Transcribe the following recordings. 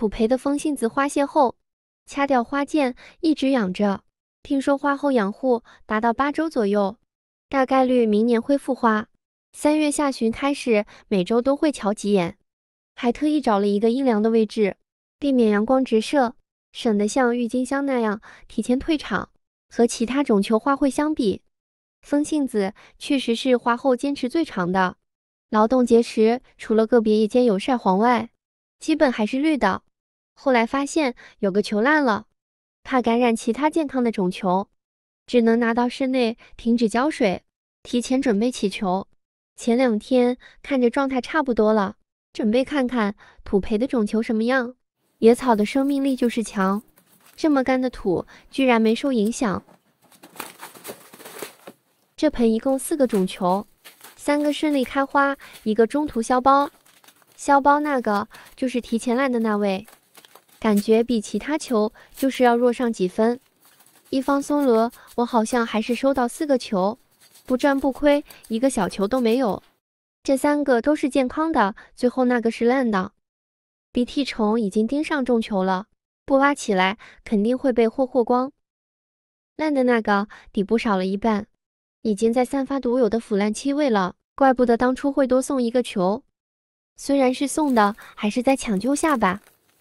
土培的风信子花谢后，掐掉花剑，一直养着。听说花后养护达到八周左右，大概率明年会复花。三月下旬开始，每周都会瞧几眼，还特意找了一个阴凉的位置，避免阳光直射，省得像郁金香那样提前退场。和其他种球花卉相比，风信子确实是花后坚持最长的。劳动节时，除了个别叶间有晒黄外，基本还是绿的。后来发现有个球烂了，怕感染其他健康的种球，只能拿到室内停止浇水，提前准备起球。前两天看着状态差不多了，准备看看土培的种球什么样。野草的生命力就是强，这么干的土居然没受影响。这盆一共四个种球，三个顺利开花，一个中途消苞。消苞那个就是提前烂的那位。感觉比其他球就是要弱上几分。一方松罗，我好像还是收到四个球，不赚不亏，一个小球都没有。这三个都是健康的，最后那个是烂的。鼻涕虫已经盯上中球了，不挖起来肯定会被霍霍光。烂的那个底部少了一半，已经在散发独有的腐烂气味了，怪不得当初会多送一个球。虽然是送的，还是再抢救下吧。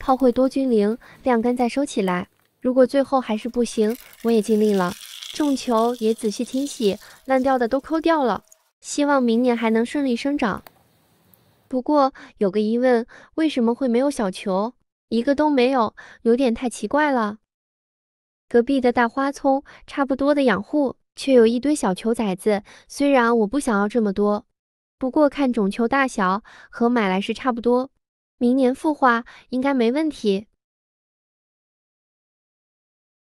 泡会多菌灵，晾干再收起来。如果最后还是不行，我也尽力了。种球也仔细清洗，烂掉的都抠掉了。希望明年还能顺利生长。不过有个疑问，为什么会没有小球？一个都没有，有点太奇怪了。隔壁的大花葱差不多的养护，却有一堆小球崽子。虽然我不想要这么多，不过看种球大小和买来是差不多。明年孵化应该没问题。